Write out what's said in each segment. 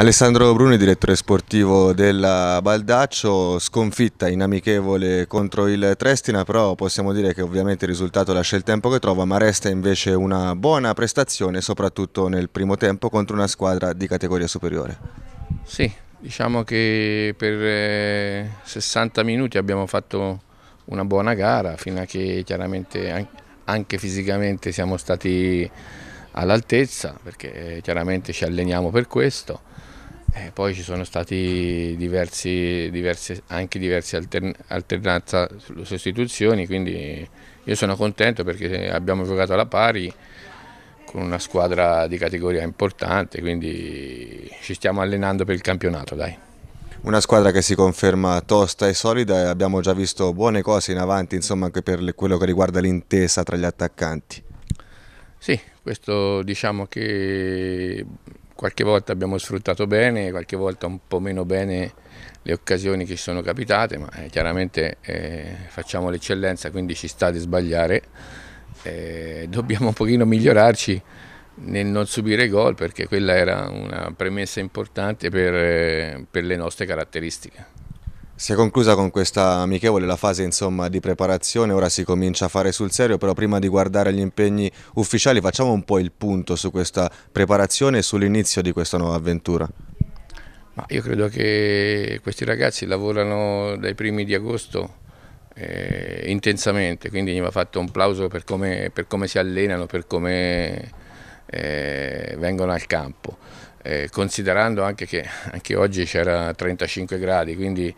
Alessandro Bruni, direttore sportivo della Baldaccio, sconfitta in amichevole contro il Trestina, però possiamo dire che ovviamente il risultato lascia il tempo che trova, ma resta invece una buona prestazione, soprattutto nel primo tempo contro una squadra di categoria superiore. Sì, diciamo che per 60 eh, minuti abbiamo fatto una buona gara, fino a che chiaramente anche fisicamente siamo stati all'altezza, perché eh, chiaramente ci alleniamo per questo e eh, poi ci sono stati diversi, diverse, anche diverse altern alternanza sostituzioni, quindi io sono contento perché abbiamo giocato alla pari con una squadra di categoria importante, quindi ci stiamo allenando per il campionato. Dai. Una squadra che si conferma tosta e solida e abbiamo già visto buone cose in avanti, insomma anche per quello che riguarda l'intesa tra gli attaccanti. Sì, questo diciamo che qualche volta abbiamo sfruttato bene, qualche volta un po' meno bene le occasioni che ci sono capitate, ma eh, chiaramente eh, facciamo l'eccellenza, quindi ci sta di sbagliare. Eh, dobbiamo un pochino migliorarci nel non subire gol perché quella era una premessa importante per, eh, per le nostre caratteristiche. Si è conclusa con questa amichevole la fase insomma, di preparazione, ora si comincia a fare sul serio, però prima di guardare gli impegni ufficiali facciamo un po' il punto su questa preparazione e sull'inizio di questa nuova avventura. Ma io credo che questi ragazzi lavorano dai primi di agosto eh, intensamente, quindi gli va fatto un plauso per come, per come si allenano, per come eh, vengono al campo. Eh, considerando anche che anche oggi c'era 35 gradi, quindi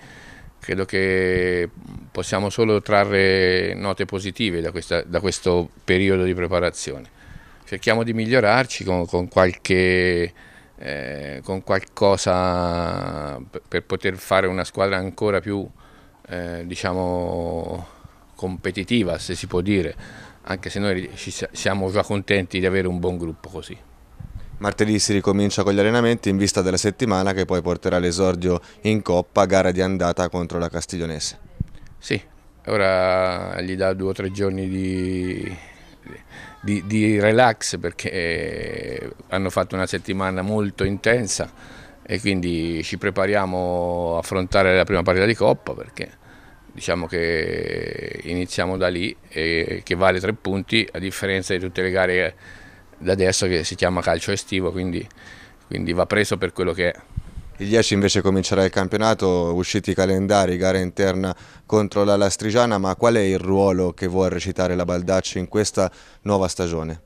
credo che possiamo solo trarre note positive da, questa, da questo periodo di preparazione. Cerchiamo di migliorarci con, con, qualche, eh, con qualcosa per poter fare una squadra ancora più eh, diciamo, competitiva, se si può dire, anche se noi ci siamo già contenti di avere un buon gruppo così. Martedì si ricomincia con gli allenamenti in vista della settimana che poi porterà l'esordio in Coppa, gara di andata contro la Castiglionese. Sì, ora gli dà due o tre giorni di, di, di relax perché hanno fatto una settimana molto intensa e quindi ci prepariamo a affrontare la prima partita di Coppa perché diciamo che iniziamo da lì e che vale tre punti a differenza di tutte le gare da adesso che si chiama calcio estivo, quindi, quindi va preso per quello che è. Il 10 invece comincerà il campionato, usciti i calendari, gara interna contro la Lastrigiana, ma qual è il ruolo che vuole recitare la Baldaccio in questa nuova stagione?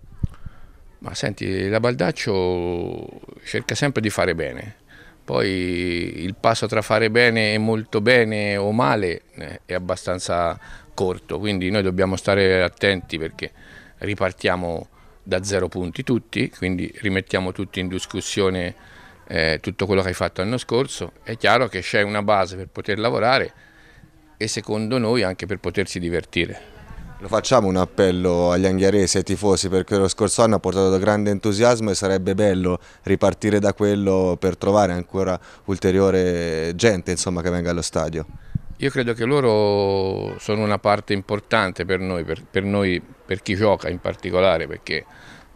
Ma senti, la Baldaccio cerca sempre di fare bene, poi il passo tra fare bene e molto bene o male eh, è abbastanza corto, quindi noi dobbiamo stare attenti perché ripartiamo da zero punti tutti, quindi rimettiamo tutti in discussione eh, tutto quello che hai fatto l'anno scorso, è chiaro che c'è una base per poter lavorare e secondo noi anche per potersi divertire. Lo facciamo un appello agli anghiaresi e ai tifosi perché lo scorso anno ha portato grande entusiasmo e sarebbe bello ripartire da quello per trovare ancora ulteriore gente insomma, che venga allo stadio. Io credo che loro sono una parte importante per noi, per, per, noi, per chi gioca in particolare, perché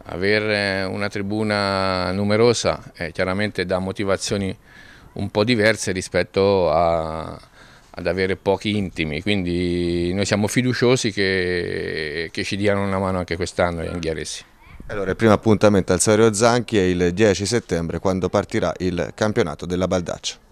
avere eh, una tribuna numerosa eh, chiaramente dà motivazioni un po' diverse rispetto a, ad avere pochi intimi, quindi noi siamo fiduciosi che, che ci diano una mano anche quest'anno gli anghiaresi. Allora, il primo appuntamento al Sario Zanchi è il 10 settembre quando partirà il campionato della Baldaccia.